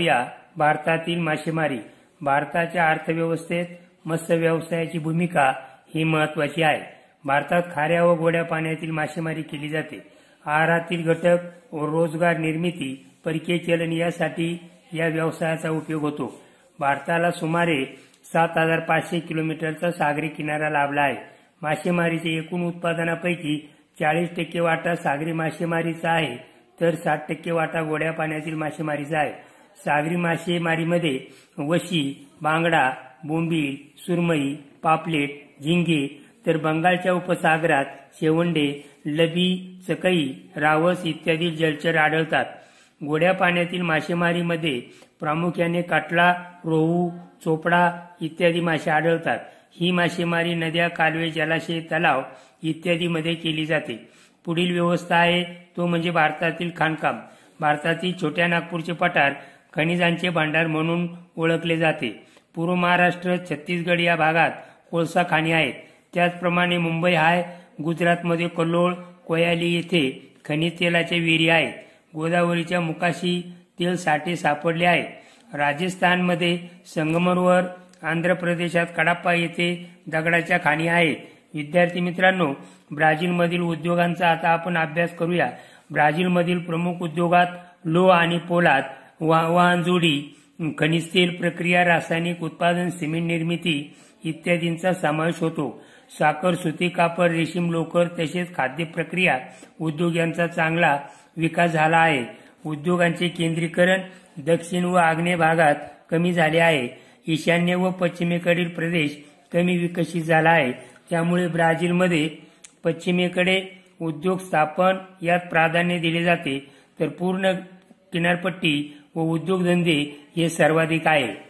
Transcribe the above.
या भारतातील मासेमारी भारताच्या अर्थव्यवस्थेत मत्स्य व्यवसायाची भूमिका ही महत्वाची आहे भारतात खाऱ्या व गोड्या पाण्यातील मासेमारी केली जाते आहारातील घटक व रोजगार निर्मिती परकीय चलन यासाठी या व्यवसायाचा उपयोग होतो भारताला सुमारे सात हजार पाचशे किलोमीटरचा सागरी किनारा लाभला आहे मासेमारीच्या एकूण उत्पादनापैकी चाळीस टक्के वाटा सागरी मासेमारीचा आहे तर साठ टक्के वाटा गोड्या पाण्यातील मासेमारीचा आहे सागरी मासेमारीमध्ये वशी बांगडा बोंबील सुरमई पापलेट झिंगे तर बंगालच्या उपसागरात शेवंडे लबी चकई रावस इत्यादी जलचर आढळतात गोड्या पाण्यातील मासेमारीमध्ये प्रामुख्याने काटला रोहू चोपडा इत्यादी मासे आढळतात ही मासेमारी नद्या कालवे जलाशय तलाव इत्यादीमध्ये केली जाते पुढील व्यवस्था आहे तो म्हणजे भारतातील खाणकाम भारतातील छोट्या नागपूरचे पठार खनिजांचे भांडार म्हणून ओळखले जाते पूर्व महाराष्ट्र छत्तीसगड या भागात कोळसा खाणी आहेत त्याचप्रमाणे मुंबई हाय गुजरातमध्ये कल्लोळ कोयाली येथे खनिज तेलाचे विहिरी आहेत गोदावरीच्या मुकाशी तेल साठे सापडले आहेत राजस्थानमध्ये संगमरवर आंध्र प्रदेशात कडाप्पा येथे दगडाच्या खाणी आहेत विद्यार्थी मित्रांनो ब्राझीलमधील उद्योगांचा आता आपण अभ्यास करूया ब्राझीलमधील प्रमुख उद्योगात लो आणि पोलाद वा वाहनजोडी खनिज तेल प्रक्रिया रासायनिक उत्पादन सिमेंट निर्मिती इत्यादींचा समावेश होतो साखर सुती कापड रेशीम लोकर तसेच खाद्य प्रक्रिया उद्योग यांचा चांगला विकास झाला आहे उद्योगांचे केंद्रीकरण दक्षिण व आग्नेय भागात कमी झाले आहे ईशान्य व पश्चिमेकडील प्रदेश कमी विकसित झाला आहे त्यामुळे ब्राझीलमध्ये पश्चिमेकडे उद्योग स्थापन यात प्राधान्य दिले जाते तर पूर्ण किनारपट्टी व उद्योगधंदे हे सर्वाधिक आहे